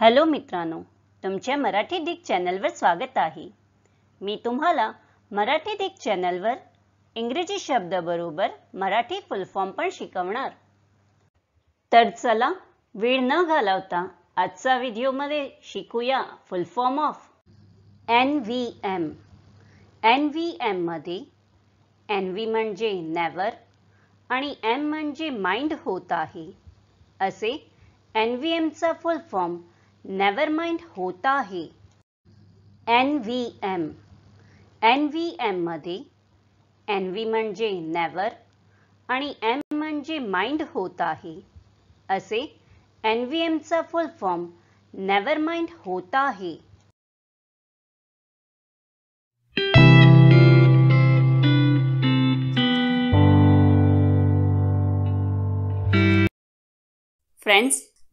hello मित्रांनो तुमच्या Marathi Dick चॅनलवर स्वागत आहे मी तुम्हाला मराठी डिक चॅनलवर इंग्रजी शब्दाबरोबर मराठी फुलफॉर्म पण शिकवणार तर चला वेळ न घालवता आजचा व्हिडिओमध्ये शिकूया full form of N V M N V मध्ये एन व्ही म्हणजे नेवर आणि एम म्हणजे माइंड होत आहे असे एन व्ही एमचा फुल फॉर्म नेवर माइंड होता है N V M N V एममध्ये एन व्ही म्हणजे नेवर आणि एम म्हणजे माइंड होता आहे असे एन व्ही एमचा फुल फॉर्म नेवर माइंड होता है फ्रेंड्स